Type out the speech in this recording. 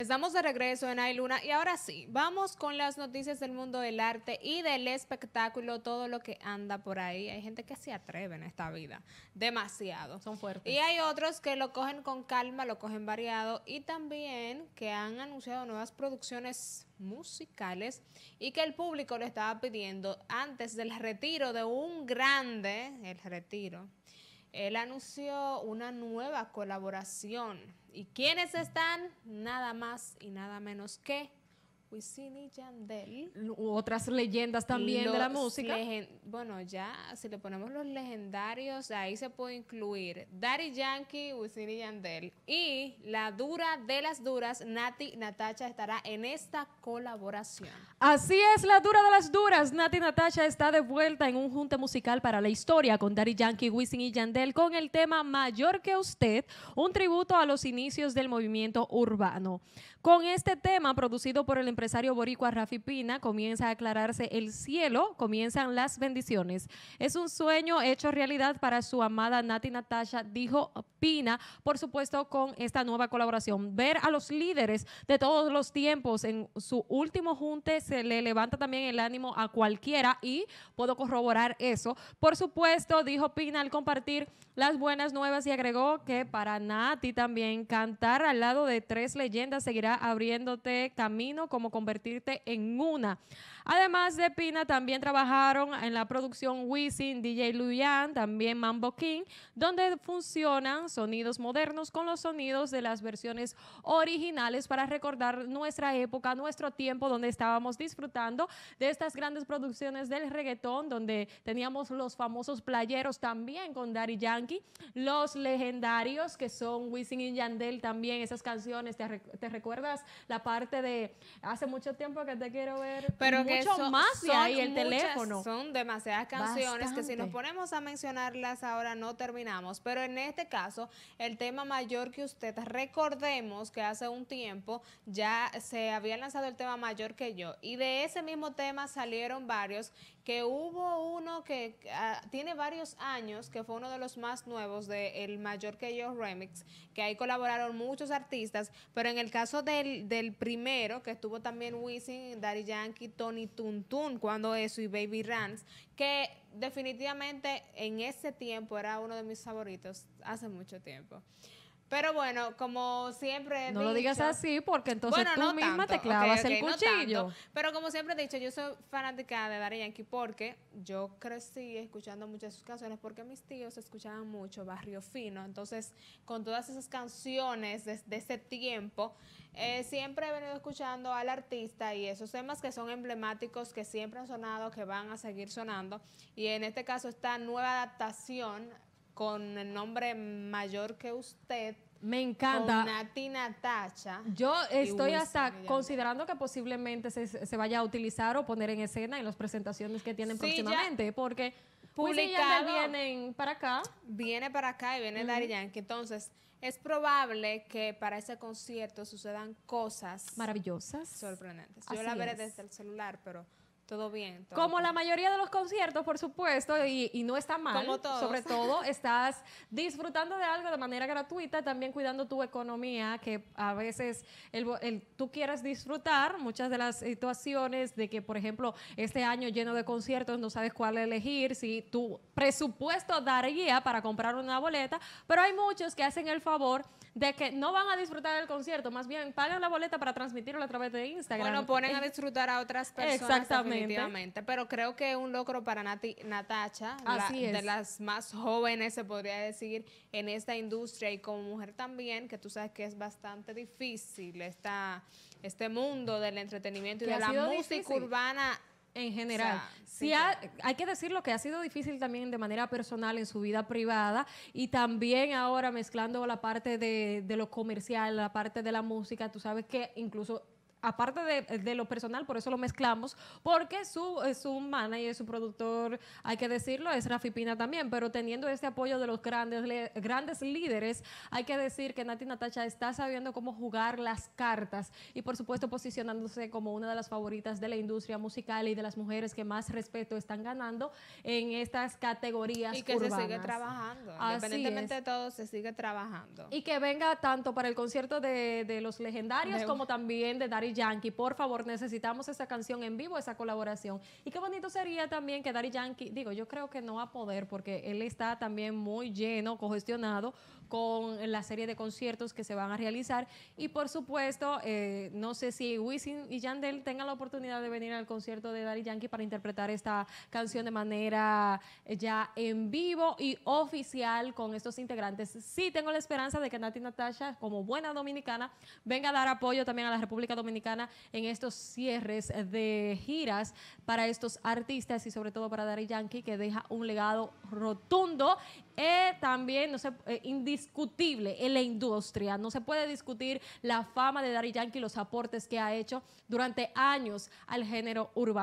Estamos de regreso en Ay Luna y ahora sí, vamos con las noticias del mundo del arte y del espectáculo, todo lo que anda por ahí. Hay gente que se atreve en esta vida, demasiado. Son fuertes. Y hay otros que lo cogen con calma, lo cogen variado y también que han anunciado nuevas producciones musicales y que el público le estaba pidiendo antes del retiro de un grande, el retiro él anunció una nueva colaboración. ¿Y quiénes están? Nada más y nada menos que Wisin y Yandel. Otras leyendas también de la música. Bueno, ya si le ponemos los legendarios, ahí se puede incluir Daddy Yankee, Wisin y Yandel. Y la dura de las duras, Nati Natacha, estará en esta colaboración. Así es, la dura de las duras, Nati Natacha está de vuelta en un junte musical para la historia con Daddy Yankee, Wisin y Yandel con el tema Mayor que usted, un tributo a los inicios del movimiento urbano. Con este tema producido por el empresario boricua Rafi Pina, comienza a aclararse el cielo, comienzan las bendiciones. Es un sueño hecho realidad para su amada Nati Natasha, dijo Pina, por supuesto con esta nueva colaboración. Ver a los líderes de todos los tiempos en su último junte se le levanta también el ánimo a cualquiera y puedo corroborar eso. Por supuesto, dijo Pina al compartir las buenas nuevas y agregó que para Nati también cantar al lado de tres leyendas seguirá abriéndote camino como convertirte en una Además de Pina, también trabajaron en la producción Wisin, DJ Luyan, también Mambo King, donde funcionan sonidos modernos con los sonidos de las versiones originales para recordar nuestra época, nuestro tiempo, donde estábamos disfrutando de estas grandes producciones del reggaetón, donde teníamos los famosos playeros también con Daddy Yankee, los legendarios que son Wisin y Yandel también, esas canciones, ¿te, recuerdas la parte de hace mucho tiempo que te quiero ver? Pero mucho son, más ahí el teléfono. Son demasiadas canciones que si nos ponemos a mencionarlas ahora no terminamos. Pero en este caso, el tema mayor que usted, recordemos que hace un tiempo ya se había lanzado el tema mayor que yo. Y de ese mismo tema salieron varios, que hubo uno que ah, tiene varios años, que fue uno de los más nuevos de El Mayor que yo remix, que ahí colaboraron muchos artistas, pero en el caso del, primero, que estuvo también Wisin, Daddy Yankee, Tony Tuntun cuando eso y Baby Runs, que definitivamente en ese tiempo era uno de mis favoritos hace mucho tiempo. Pero bueno, como siempre. no lo digas así, porque entonces tú misma te clavas el cuchillo. pero como siempre he dicho, yo soy fanática de Daddy Yankee porque yo crecí escuchando muchas de sus canciones, porque mis tíos escuchaban mucho Barrio Fino. Entonces, con todas esas canciones de, ese tiempo, eh, siempre he venido escuchando al artista y esos temas que son emblemáticos, que siempre han sonado, que van a seguir sonando. Y en este caso, esta nueva adaptación con el nombre mayor que usted me encanta. Con Tacha. Yo estoy hasta considerando que posiblemente se, vaya a utilizar o poner en escena en las presentaciones que tienen próximamente, porque publicado vienen para acá. Viene para acá y viene uh Entonces, es probable que para ese concierto sucedan cosas maravillosas, sorprendentes. Yo la veré desde el celular, pero todo bien. Como la mayoría de los conciertos, por supuesto, y, no está mal. Sobre todo, estás disfrutando de algo de manera gratuita, también cuidando tu economía, que a veces tú quieres disfrutar muchas de las situaciones de que, por ejemplo, este año lleno de conciertos, no sabes cuál elegir, si tu presupuesto daría para comprar una boleta, pero hay muchos que hacen el favor de que no van a disfrutar del concierto, más bien pagan la boleta para transmitirlo a través de Instagram. Bueno, ponen a disfrutar a otras personas. Exactamente definitivamente. Pero creo que es un logro para Natacha, de las más jóvenes, se podría decir, en esta industria y como mujer también, que tú sabes que es bastante difícil esta, este mundo del entretenimiento y de la música urbana en general. sí, hay que decirlo que ha sido difícil también de manera personal en su vida privada y también ahora mezclando la parte de, lo comercial, la parte de la música, tú sabes que incluso aparte de, lo personal, por eso lo mezclamos, porque eh, su, manager, su productor, hay que decirlo, es Rafi Pina también, pero teniendo este apoyo de los grandes, grandes líderes, hay que decir que Nati Natacha está sabiendo cómo jugar las cartas y por supuesto posicionándose como una de las favoritas de la industria musical y de las mujeres que más respeto están ganando en estas categorías. Y que se sigue trabajando, independientemente de todo, se sigue trabajando. Y que venga tanto para el concierto de, los legendarios como también de Dari Yankee. Por favor, necesitamos esa canción en vivo, esa colaboración. Y qué bonito sería también que Daddy Yankee, digo, yo creo que no va a poder porque él está también muy lleno, congestionado con la serie de conciertos que se van a realizar. Y por supuesto, eh, no sé si Wisin y Yandel tengan la oportunidad de venir al concierto de Daddy Yankee para interpretar esta canción de manera eh, ya en vivo y oficial con estos integrantes. Sí, tengo la esperanza de que Nati Natasha, como buena dominicana, venga a dar apoyo también a la República Dominicana en estos cierres de giras para estos artistas y sobre todo para Daddy Yankee, que deja un legado rotundo eh, también no eh, indiscutible en la industria. No se puede discutir la fama de Daddy Yankee, y los aportes que ha hecho durante años al género urbano.